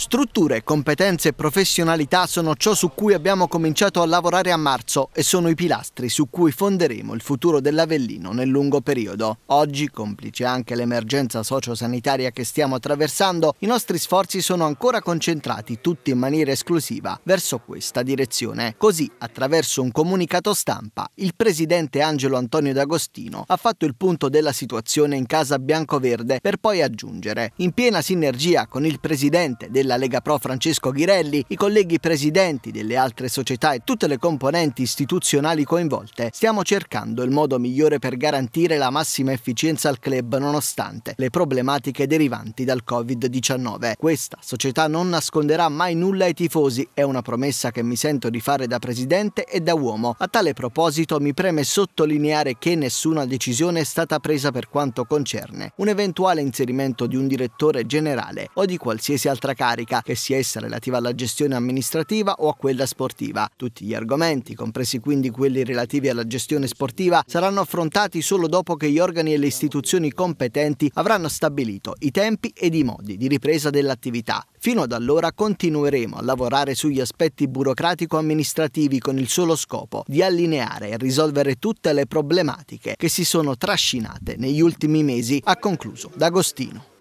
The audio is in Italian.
Strutture, competenze e professionalità sono ciò su cui abbiamo cominciato a lavorare a marzo e sono i pilastri su cui fonderemo il futuro dell'Avellino nel lungo periodo. Oggi, complice anche l'emergenza sociosanitaria che stiamo attraversando, i nostri sforzi sono ancora concentrati tutti in maniera esclusiva verso questa direzione. Così, attraverso un comunicato stampa, il presidente Angelo Antonio D'Agostino ha fatto il punto della situazione in casa biancoverde per poi aggiungere, in piena sinergia con il presidente della della Lega Pro Francesco Ghirelli, i colleghi presidenti delle altre società e tutte le componenti istituzionali coinvolte, stiamo cercando il modo migliore per garantire la massima efficienza al club nonostante le problematiche derivanti dal Covid-19. Questa società non nasconderà mai nulla ai tifosi, è una promessa che mi sento di fare da presidente e da uomo. A tale proposito mi preme sottolineare che nessuna decisione è stata presa per quanto concerne un eventuale inserimento di un direttore generale o di qualsiasi altra carica carica, che sia essa relativa alla gestione amministrativa o a quella sportiva. Tutti gli argomenti, compresi quindi quelli relativi alla gestione sportiva, saranno affrontati solo dopo che gli organi e le istituzioni competenti avranno stabilito i tempi ed i modi di ripresa dell'attività. Fino ad allora continueremo a lavorare sugli aspetti burocratico-amministrativi con il solo scopo di allineare e risolvere tutte le problematiche che si sono trascinate negli ultimi mesi, ha concluso D'Agostino.